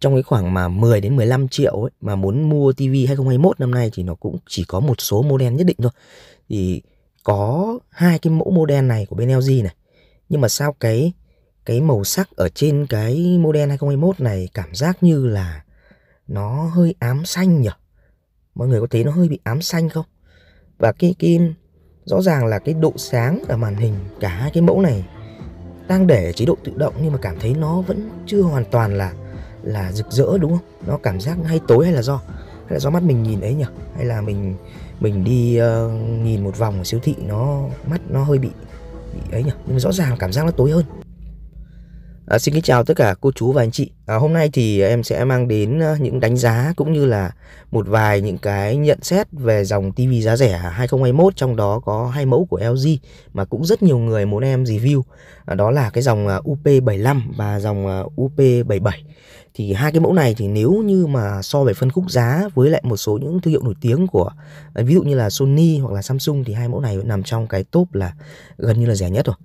trong cái khoảng mà 10 đến 15 triệu ấy, mà muốn mua TV 2021 năm nay thì nó cũng chỉ có một số model nhất định thôi. Thì có hai cái mẫu model này của bên LG này. Nhưng mà sao cái cái màu sắc ở trên cái model 2021 này cảm giác như là nó hơi ám xanh nhỉ? Mọi người có thấy nó hơi bị ám xanh không? Và cái cái rõ ràng là cái độ sáng ở màn hình cả hai cái mẫu này đang để chế độ tự động nhưng mà cảm thấy nó vẫn chưa hoàn toàn là là rực rỡ đúng không nó cảm giác hay tối hay là do hay là do mắt mình nhìn ấy nhỉ hay là mình mình đi uh, nhìn một vòng ở siêu thị nó mắt nó hơi bị, bị ấy nhỉ nhưng rõ ràng cảm giác nó tối hơn à, xin kính chào tất cả cô chú và anh chị À, hôm nay thì em sẽ mang đến ờ, những đánh giá cũng như là một vài những cái nhận xét về dòng TV giá rẻ 2021 trong đó có hai mẫu của LG mà cũng rất nhiều người muốn em review. À, đó là cái dòng ờ, UP75 và dòng ờ, UP77. Thì hai cái mẫu này thì nếu như mà so về phân khúc giá với lại một số những thương hiệu nổi tiếng của ví dụ như là Sony hoặc là Samsung thì hai mẫu này nằm trong cái top là gần như là rẻ nhất rồi.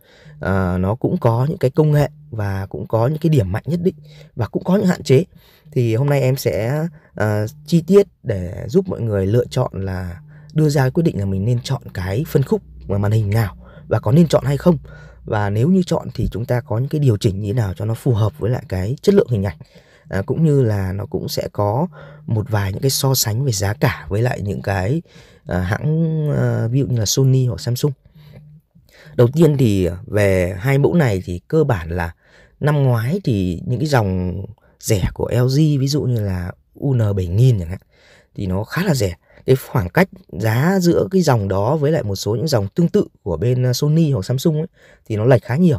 À, nó cũng có những cái công nghệ và cũng có những cái điểm mạnh nhất định và cũng có những hạn chế thì hôm nay em sẽ uh, chi tiết để giúp mọi người lựa chọn là đưa ra quyết định là mình nên chọn cái phân khúc mà màn hình nào và có nên chọn hay không và nếu như chọn thì chúng ta có những cái điều chỉnh như thế nào cho nó phù hợp với lại cái chất lượng hình ảnh à, cũng như là nó cũng sẽ có một vài những cái so sánh về giá cả với lại những cái à, hãng à, ví dụ như là Sony hoặc Samsung đầu tiên thì về hai mẫu này thì cơ bản là năm ngoái thì những cái dòng rẻ của LG ví dụ như là UN7000 chẳng hạn thì nó khá là rẻ cái khoảng cách giá giữa cái dòng đó với lại một số những dòng tương tự của bên à, Sony hoặc Samsung ấy, thì nó lệch khá nhiều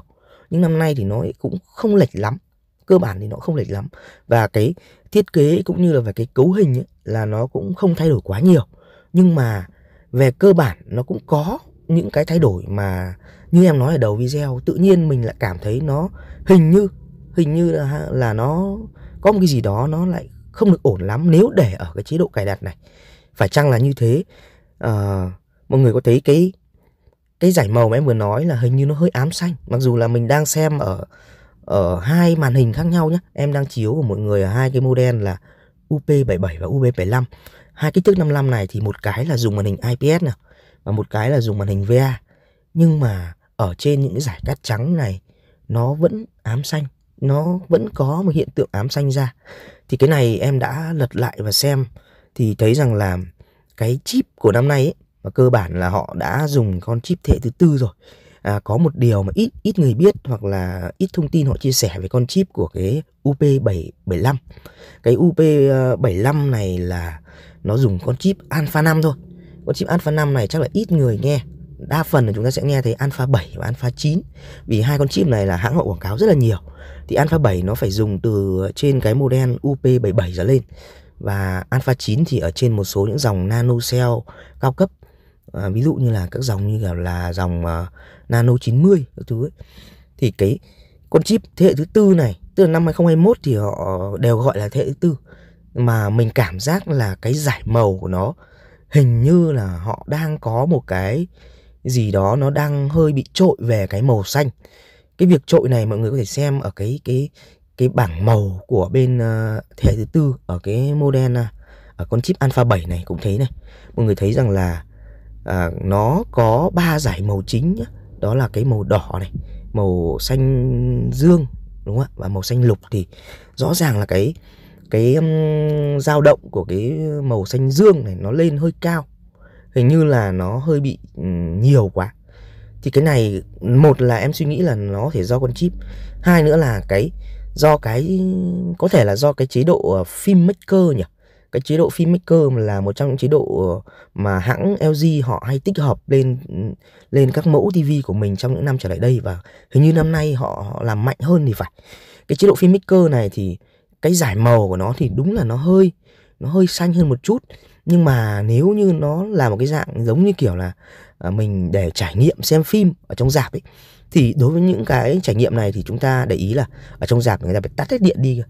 nhưng năm nay thì nó cũng không lệch lắm cơ bản thì nó không lệch lắm và cái thiết kế cũng như là về cái cấu hình ấy, là nó cũng không thay đổi quá nhiều nhưng mà về cơ bản nó cũng có những cái thay đổi mà như em nói ở đầu video tự nhiên mình lại cảm thấy nó hình như hình như là là nó có một cái gì đó nó lại không được ổn lắm nếu để ở cái chế độ cài đặt này phải chăng là như thế à, mọi người có thấy cái cái giải màu mà em vừa nói là hình như nó hơi ám xanh mặc dù là mình đang xem ở ở hai màn hình khác nhau nhé em đang chiếu của mọi người ở hai cái model là UP77 và UP75 hai cái thước 55 này thì một cái là dùng màn hình IPS này và một cái là dùng màn hình va nhưng mà ở trên những cái giải cát trắng này nó vẫn ám xanh nó vẫn có một hiện tượng ám xanh ra thì cái này em đã lật lại và xem thì thấy rằng là cái chip của năm nay ấy, và cơ bản là họ đã dùng con chip thế hệ thứ tư rồi à, có một điều mà ít ít người biết hoặc là ít thông tin họ chia sẻ về con chip của cái UP775 cái UP75 ờ, này là nó dùng con chip Alpha 5 thôi con chip Alpha 5 này chắc là ít người nghe Đa phần là chúng ta sẽ nghe thấy Alpha 7 và Alpha 9 Vì hai con chip này là hãng họ quảng cáo rất là nhiều Thì Alpha 7 nó phải dùng từ trên cái model UP77 trở lên Và Alpha 9 thì ở trên một số những dòng nano cell cao cấp à, Ví dụ như là các dòng như là, là dòng uh, nano 90 các thứ ấy. Thì cái con chip thế hệ thứ tư này Tức là năm 2021 thì họ đều gọi là thế hệ thứ tư Mà mình cảm giác là cái giải màu của nó hình như là họ đang có một cái gì đó nó đang hơi bị trội về cái màu xanh cái việc trội này mọi người có thể xem ở cái cái cái bảng màu của bên uh, thế hệ thứ tư ở cái model ở con chip alpha 7 này cũng thấy này mọi người thấy rằng là à, nó có ba giải màu chính nhá. đó là cái màu đỏ này màu xanh dương đúng không ạ và màu xanh lục thì rõ ràng là cái cái dao động của cái màu xanh dương này nó lên hơi cao hình như là nó hơi bị nhiều quá thì cái này một là em suy nghĩ là nó thể do con chip hai nữa là cái do cái có thể là do cái chế độ ờ, filmmaker nhỉ cái chế độ filmmaker là một trong những chế độ ờ, mà hãng LG họ hay tích hợp lên lên các mẫu TV của mình trong những năm trở lại đây và hình như năm nay họ, làm mạnh hơn thì phải cái chế độ filmmaker này thì cái giải màu của nó thì đúng là nó hơi nó hơi xanh hơn một chút nhưng mà nếu như nó là một cái dạng giống như kiểu là à, mình để trải nghiệm xem phim ở trong rạp ấy thì đối với những cái trải nghiệm này thì chúng ta để ý là ở trong rạp người ta phải tắt hết điện đi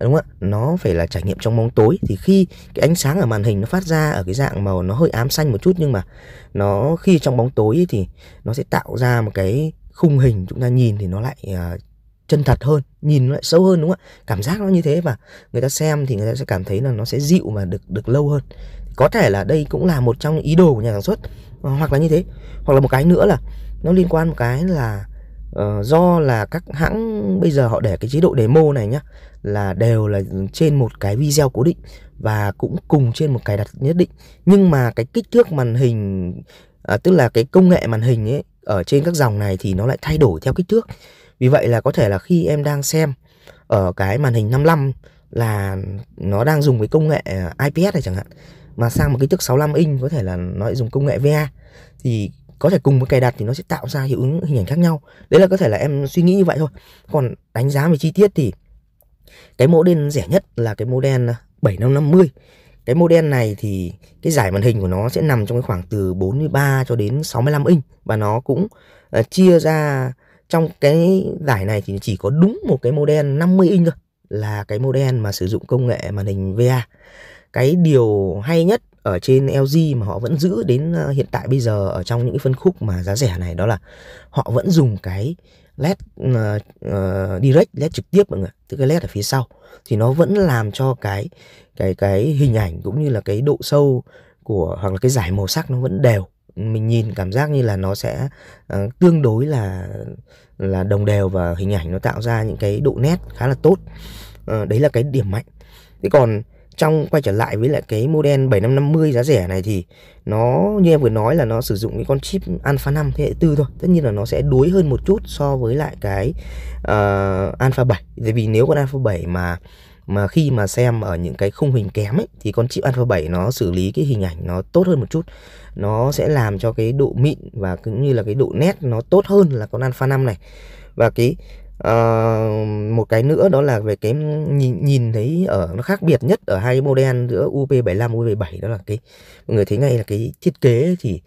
đúng không ạ nó phải là trải nghiệm trong bóng tối thì khi cái ánh sáng ở màn hình nó phát ra ở cái dạng màu nó hơi ám xanh một chút nhưng mà nó khi trong bóng tối thì nó sẽ tạo ra một cái khung hình chúng ta nhìn thì nó lại à, chân thật hơn nhìn lại sâu hơn đúng không ạ cảm giác nó như thế và người ta xem thì người ta sẽ cảm thấy là nó sẽ dịu mà được được lâu hơn có thể là đây cũng là một trong những ý đồ của nhà sản xuất ờ, hoặc là như thế hoặc là một cái nữa là nó liên quan một cái là uh, do là các hãng bây giờ họ để cái chế độ demo này nhá là đều là trên một cái video cố định và cũng cùng trên một cài đặt nhất định nhưng mà cái kích thước màn hình uh, tức là cái công nghệ màn hình ấy ở trên các dòng này thì nó lại thay đổi theo kích thước vì vậy là có thể là khi em đang xem ở cái màn hình 55 là nó đang dùng cái công nghệ à, IPS này chẳng hạn mà sang một cái thước 65 inch có thể là nó dùng công nghệ VA thì có thể cùng với cài đặt thì nó sẽ tạo ra hiệu ứng hình ảnh khác nhau đấy là có thể là em suy nghĩ như vậy thôi còn đánh giá về chi tiết thì cái mẫu đen rẻ nhất là cái mẫu đen 7550 à, cái mẫu đen này thì cái giải màn hình của nó sẽ nằm trong cái khoảng từ 43 cho đến 65 inch và nó cũng uh, chia ra trong cái giải này thì chỉ có đúng một cái model 50 inch thôi là cái model mà sử dụng công nghệ màn hình VA cái điều hay nhất ở trên LG mà họ vẫn giữ đến ờ, hiện tại bây giờ ở trong những phân khúc mà giá rẻ này đó là họ vẫn dùng cái led uh, uh, direct led trực tiếp mọi người tức cái led ở phía sau thì nó vẫn làm cho cái cái cái hình ảnh cũng như là cái độ sâu của hoặc là cái giải màu sắc nó vẫn đều mình nhìn cảm giác như là nó sẽ uh, tương đối là là đồng đều và hình ảnh nó tạo ra những cái độ nét khá là tốt à, đấy là cái điểm mạnh thế còn trong quay trở lại với lại cái model 7550 giá rẻ này thì nó như em vừa nói là nó sử dụng cái con chip Alpha 5 thế hệ tư thôi tất nhiên là nó sẽ đuối hơn một chút so với lại cái uh, Alpha 7 tại vì nếu con Alpha 7 mà mà khi mà xem ở những cái khung hình kém ấy thì con chip Alpha 7 nó xử lý cái hình ảnh nó tốt hơn một chút. Nó sẽ làm cho cái độ mịn và cũng như là cái độ nét nó tốt hơn là con Alpha 5 này. Và cái Uh, một cái nữa đó là về cái nhìn nhìn thấy ở nó khác biệt nhất ở hai model giữa UP75 UP77 đó là cái mọi người thấy ngay là cái thiết kế thì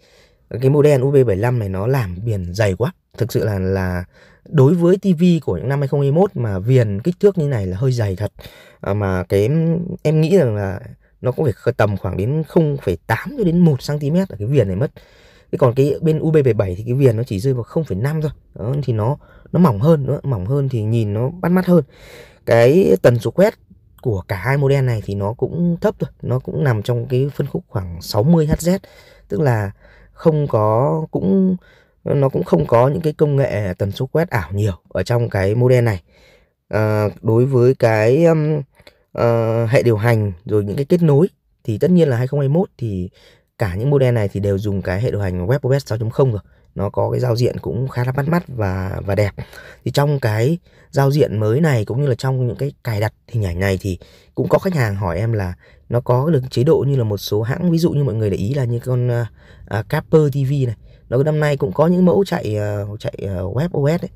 cái model UP75 này nó làm biển dày quá thực sự là là đối với TV của những năm 2021 mà viền kích thước như này là hơi dày thật à, mà cái em nghĩ rằng là nó cũng phải tầm khoảng đến 0,8 cho đến 1 cm ở cái viền này mất cái còn cái bên UB77 thì cái viền nó chỉ rơi vào 0,5 thôi đó, thì nó nó mỏng hơn nữa mỏng hơn thì nhìn nó bắt mắt hơn cái tần số quét của cả hai model này thì nó cũng thấp thôi nó cũng nằm trong cái phân khúc khoảng 60 Hz tức là không có cũng nó cũng không có những cái công nghệ tần số quét ảo nhiều ở trong cái model này à, đối với cái um, uh, hệ điều hành rồi những cái kết nối thì tất nhiên là 2021 thì cả những model này thì đều dùng cái hệ điều hành WebOS 6.0 rồi nó có cái giao diện cũng khá là bắt mắt và và đẹp thì trong cái giao diện mới này cũng như là trong những cái cài đặt hình ảnh này thì cũng có khách hàng hỏi em là nó có được chế độ như là một số hãng ví dụ như mọi người để ý là như con uh, Capper TV này nó năm nay cũng có những mẫu chạy ờ, chạy ờ, web OS ấy.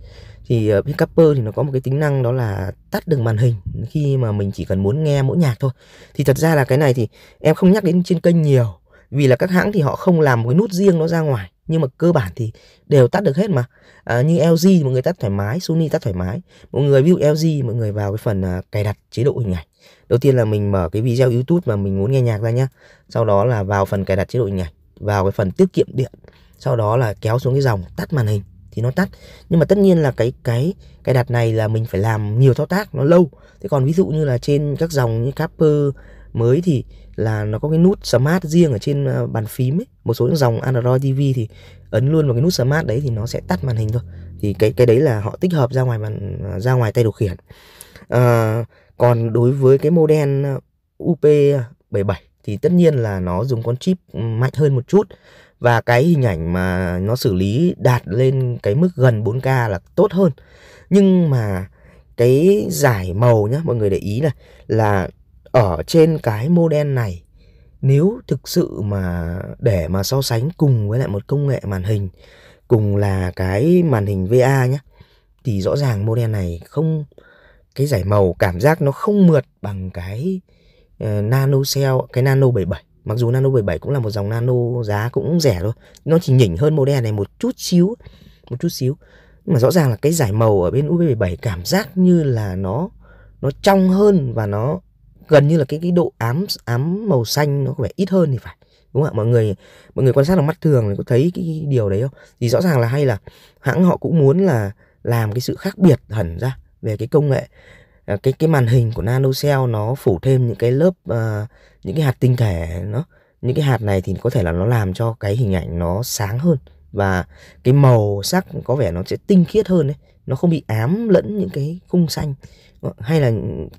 thì ờ, Pickuper thì nó có một cái tính năng đó là tắt đường màn hình khi mà mình chỉ cần muốn nghe mỗi nhạc thôi thì thật ra là cái này thì em không nhắc đến trên kênh nhiều vì là các hãng thì họ không làm một cái nút riêng nó ra ngoài nhưng mà cơ bản thì đều tắt được hết mà à, như LG mọi người tắt thoải mái Sony tắt thoải mái mọi người ví dụ LG mọi người vào cái phần uh, cài đặt chế độ hình ảnh đầu tiên là mình mở cái video YouTube mà mình muốn nghe nhạc ra nhá sau đó là vào phần cài đặt chế độ hình ảnh vào cái phần tiết kiệm điện sau đó là kéo xuống cái dòng tắt màn hình thì nó tắt nhưng mà tất nhiên là cái cái cái đặt này là mình phải làm nhiều thao tác nó lâu thế còn ví dụ như là trên các dòng như Capper mới thì là nó có cái nút smart riêng ở trên ờ, bàn phím ấy. một số những dòng Android TV thì ấn luôn vào cái nút smart đấy thì nó sẽ tắt màn hình thôi thì cái cái đấy là họ tích hợp ra ngoài màn ra ngoài tay điều khiển à, còn đối với cái model ờ, UP77 thì tất nhiên là nó dùng con chip ừ, mạnh hơn một chút và cái hình ảnh mà nó xử lý đạt lên cái mức gần 4K là tốt hơn. Nhưng mà cái giải màu nhá, mọi người để ý này là ở trên cái model này nếu thực sự mà để mà so sánh cùng với lại một công nghệ màn hình cùng là cái màn hình VA nhá thì rõ ràng model này không cái giải màu cảm giác nó không mượt bằng cái Ờ, nano cell cái nano 77 mặc dù nano 77 cũng là một dòng nano giá cũng rẻ thôi nó chỉ nhỉnh hơn model này một chút xíu một chút xíu nhưng mà rõ ràng là cái giải màu ở bên UV77 cảm giác như là nó nó trong hơn và nó gần như là cái cái độ ám ám màu xanh nó có vẻ ít hơn thì phải đúng không ạ mọi người mọi người quan sát bằng mắt thường thì có thấy cái, cái điều đấy không thì rõ ràng là hay là hãng họ cũng muốn là làm cái sự khác biệt hẳn ra về cái công nghệ Ờ, cái cái màn hình của Nano Cell nó phủ thêm những cái lớp uh, những cái hạt tinh thể nó những cái hạt này thì có thể là nó làm cho cái hình ảnh nó sáng hơn và cái màu sắc có vẻ nó sẽ tinh khiết hơn đấy nó không bị ám lẫn những cái khung xanh ờ, hay là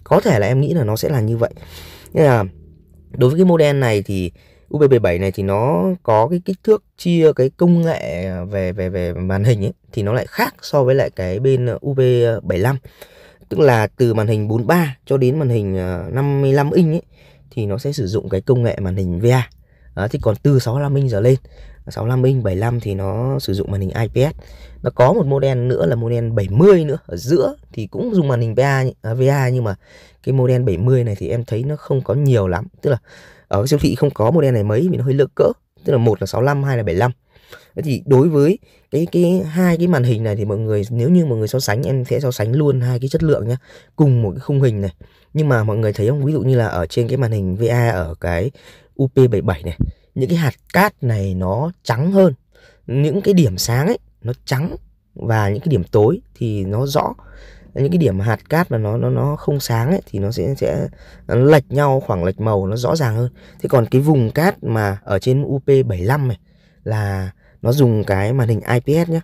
có thể là em nghĩ là nó sẽ là như vậy nên là đối với cái model này thì UB77 này thì nó có cái kích thước chia cái công nghệ về về về màn hình ấy thì nó lại khác so với lại cái bên UB75 tức là từ màn hình 43 cho đến màn hình 55 ờ, inch ấy, thì nó sẽ sử dụng cái công nghệ màn hình VA à, thì còn từ 65 inch trở lên 65 inch 75 thì nó sử dụng màn hình IPS nó có một model nữa là model 70 nữa ở giữa thì cũng dùng màn hình VA à, VA nhưng mà cái model 70 này thì em thấy nó không có nhiều lắm tức là ở siêu thị không có model này mấy vì nó hơi lơ cỡ tức là một là 65 hai là 75 thì đối với cái cái hai cái màn hình này thì mọi người nếu như mọi người so sánh em sẽ so sánh luôn hai cái chất lượng nhé cùng một cái khung hình này nhưng mà mọi người thấy không ví dụ như là ở trên cái màn hình VA ở cái UP77 này những cái hạt cát này nó trắng hơn những cái điểm sáng ấy nó trắng và những cái điểm tối thì nó rõ những cái điểm hạt cát mà nó nó nó không sáng ấy thì nó sẽ sẽ nó lệch nhau khoảng lệch màu nó rõ ràng hơn thế còn cái vùng cát mà ở trên UP75 này là nó dùng cái màn hình IPS nhé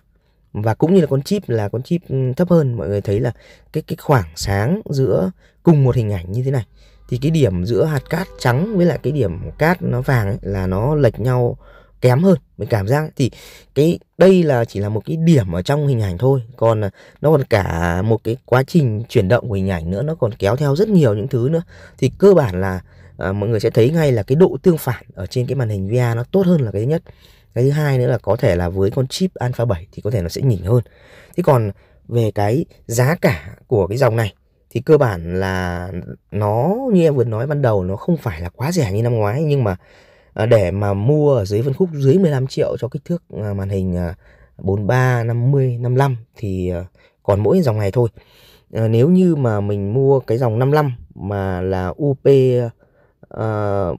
và cũng như là con chip là con chip thấp hơn mọi người thấy là cái cái khoảng sáng giữa cùng một hình ảnh như thế này thì cái điểm giữa hạt cát trắng với lại cái điểm cát nó vàng ấy, là nó lệch nhau kém hơn mình cảm giác thì cái đây là chỉ là một cái điểm ở trong hình ảnh thôi còn à, nó còn cả một cái quá trình chuyển động của hình ảnh nữa nó còn kéo theo rất nhiều những thứ nữa thì cơ bản là à, mọi người sẽ thấy ngay là cái độ tương phản ở trên cái màn hình VR nó tốt hơn là cái thứ nhất cái thứ hai nữa là có thể là với con chip Alpha 7 thì có thể nó sẽ nhỉnh hơn thế còn về cái giá cả của cái dòng này thì cơ bản là nó như em vừa nói ban đầu nó không phải là quá rẻ như năm ngoái nhưng mà ờ, để mà mua ở dưới phân khúc dưới 15 triệu cho kích thước ờ, màn hình 43, 50, 55 thì còn mỗi dòng này thôi. Nếu như mà mình mua cái dòng 55 mà là UP uh,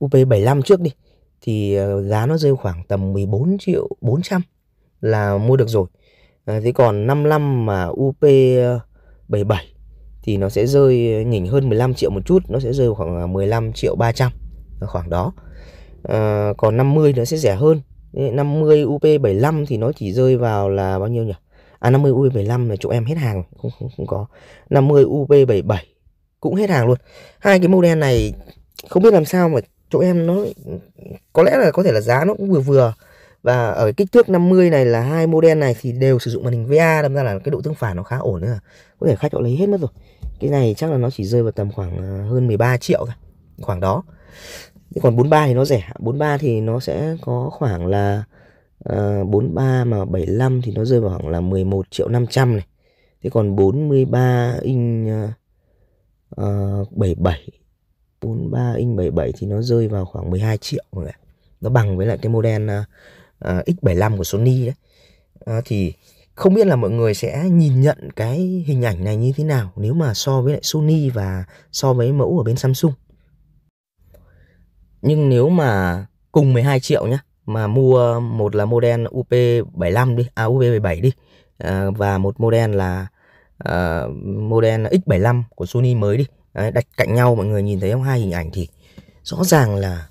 UP75 trước đi thì ờ, giá nó rơi khoảng tầm 14 triệu 400 là mua được rồi. À, thế còn 5 năm mà UP77 thì nó sẽ rơi nhỉnh hơn 15 triệu một chút, nó sẽ rơi khoảng 15 triệu 300 khoảng đó. À, còn 50 nó sẽ rẻ hơn. 50 UP75 thì nó chỉ rơi vào là bao nhiêu nhỉ? À 50 UP75 là chỗ em hết hàng không không, không có. 50 UP77 cũng hết hàng luôn. Hai cái model này không biết làm sao mà chỗ em nó có lẽ là có thể là giá nó cũng vừa vừa và ở kích thước 50 này là hai model này thì đều sử dụng màn hình VA đâm ra là cái độ tương phản nó khá ổn nữa có thể khách họ lấy hết mất rồi cái này chắc là nó chỉ rơi vào tầm khoảng à, hơn 13 triệu thôi khoảng đó nhưng còn 43 thì nó rẻ 43 thì nó sẽ có khoảng là uh, à, 43 mà 75 thì nó rơi vào khoảng là 11 triệu 500 này thế còn 43 inch uh, uh, 77 43 inch 77 thì nó rơi vào khoảng 12 triệu mọi người nó bằng với lại cái model uh, à, à, X75 của Sony đấy uh, thì không biết là mọi người sẽ nhìn nhận cái hình ảnh này như thế nào nếu mà so với lại Sony và so với mẫu ở bên Samsung nhưng nếu mà cùng 12 triệu nhá mà mua một là model UP75 đi à UP77 đi uh, và một model là uh, model X75 của Sony mới đi Đấy, đặt cạnh nhau mọi người nhìn thấy không hai hình ảnh thì rõ ràng là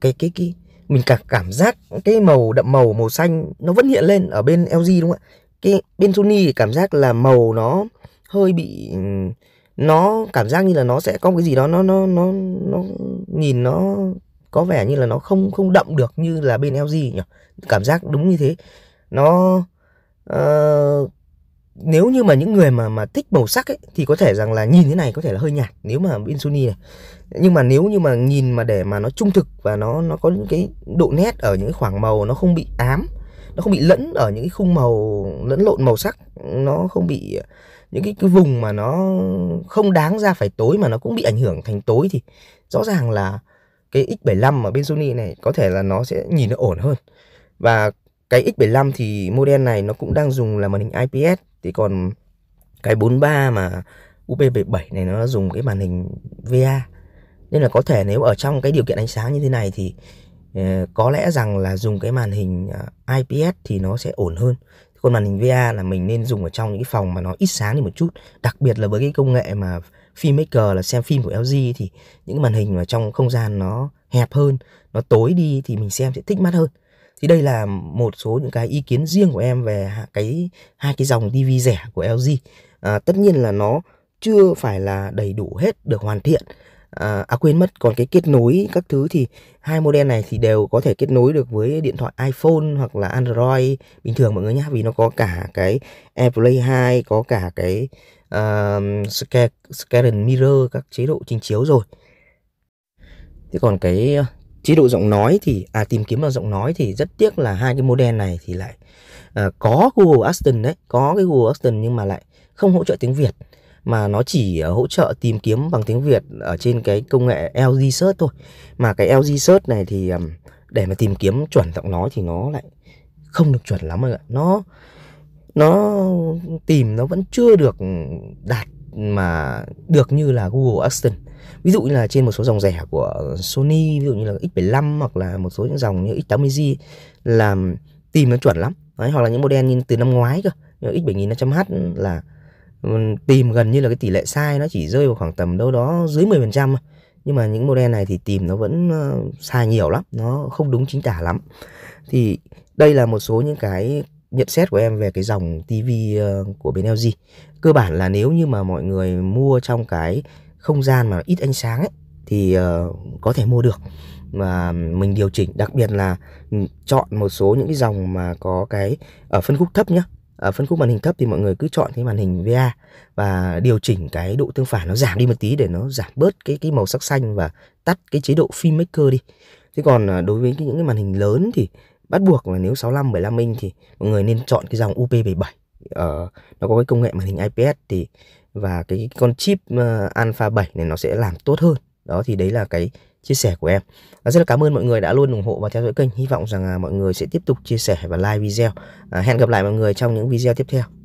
cái cái cái mình cả cảm giác cái màu đậm màu màu xanh nó vẫn hiện lên ở bên LG đúng không ạ? Cái bên Sony thì cảm giác là màu nó hơi bị nó cảm giác như là nó sẽ có cái gì đó nó nó nó nó nhìn nó có vẻ như là nó không không đậm được như là bên LG nhỉ. Cảm giác đúng như thế. Nó uh, nếu như mà những người mà mà thích màu sắc ấy thì có thể rằng là nhìn thế này có thể là hơi nhạt nếu mà Sony này nhưng mà nếu như mà nhìn mà để mà nó trung thực và nó nó có những cái độ nét ở những khoảng màu nó không bị ám nó không bị lẫn ở những cái khung màu lẫn lộn màu sắc nó không bị những cái, cái vùng mà nó không đáng ra phải tối mà nó cũng bị ảnh hưởng thành tối thì rõ ràng là cái X75 ở bên Sony này có thể là nó sẽ nhìn nó ổn hơn và cái X75 thì model này nó cũng đang dùng là màn hình IPS thế còn cái 43 mà UP77 này nó dùng cái màn hình VA nên là có thể nếu ở trong cái điều kiện ánh sáng như thế này thì ờ, có lẽ rằng là dùng cái màn hình ờ, IPS thì nó sẽ ổn hơn còn màn hình VA là mình nên dùng ở trong những cái phòng mà nó ít sáng đi một chút đặc biệt là với cái công nghệ mà filmmaker là xem phim của LG thì những màn hình mà trong không gian nó hẹp hơn nó tối đi thì mình xem sẽ thích mắt hơn thì đây là một số những cái ý kiến riêng của em về cái hai cái dòng TV rẻ của LG à, tất nhiên là nó chưa phải là đầy đủ hết được hoàn thiện à, à quên mất còn cái kết nối các thứ thì hai model này thì đều có thể kết nối được với điện thoại iPhone hoặc là Android bình thường mọi người nhé vì nó có cả cái AirPlay 2 có cả cái uh, scan, mirror các chế độ trình chiếu rồi thế còn cái chế độ giọng nói thì à tìm kiếm vào giọng nói thì rất tiếc là hai cái model này thì lại à, có Google Assistant đấy có cái Google Assistant nhưng mà lại không hỗ trợ tiếng Việt mà nó chỉ ờ, hỗ trợ tìm kiếm bằng tiếng Việt ở trên cái công nghệ LG Search thôi mà cái LG Search này thì để mà tìm kiếm chuẩn giọng nói thì nó lại không được chuẩn lắm rồi ạ nó nó tìm nó vẫn chưa được đạt mà được như là Google Assistant ví dụ như là trên một số dòng rẻ của Sony ví dụ như là X75 hoặc là một số những dòng như X80Z là tìm nó chuẩn lắm Đấy, hoặc là những model như từ năm ngoái cơ như X7500H là ừ, tìm gần như là cái tỷ lệ sai nó chỉ rơi vào khoảng tầm đâu đó dưới 10% nhưng mà những model này thì tìm nó vẫn sai ờ, nhiều lắm nó không đúng chính tả lắm thì đây là một số những cái nhận xét của em về cái dòng TV ờ, của bên LG cơ bản là nếu như mà mọi người mua trong cái không gian mà ít ánh sáng ấy thì uh, có thể mua được mà mình điều chỉnh đặc biệt là ừ, chọn một số những cái dòng mà có cái ở ờ, phân khúc thấp nhá ở ờ, phân khúc màn hình thấp thì mọi người cứ chọn cái màn hình VA và điều chỉnh cái độ tương phản nó giảm đi một tí để nó giảm bớt cái cái màu sắc xanh và tắt cái chế độ filmmaker đi. Thế còn đối với những cái màn hình lớn thì bắt buộc là nếu 65 15 inch thì mọi người nên chọn cái dòng UP77 ở uh, nó có cái công nghệ màn hình IPS thì và cái con chip ờ, Alpha 7 này nó sẽ làm tốt hơn. Đó thì đấy là cái chia sẻ của em. À, rất là cảm ơn mọi người đã luôn ủng hộ và theo dõi kênh. Hy vọng rằng à, mọi người sẽ tiếp tục chia sẻ và like video. À, hẹn gặp lại mọi người trong những video tiếp theo.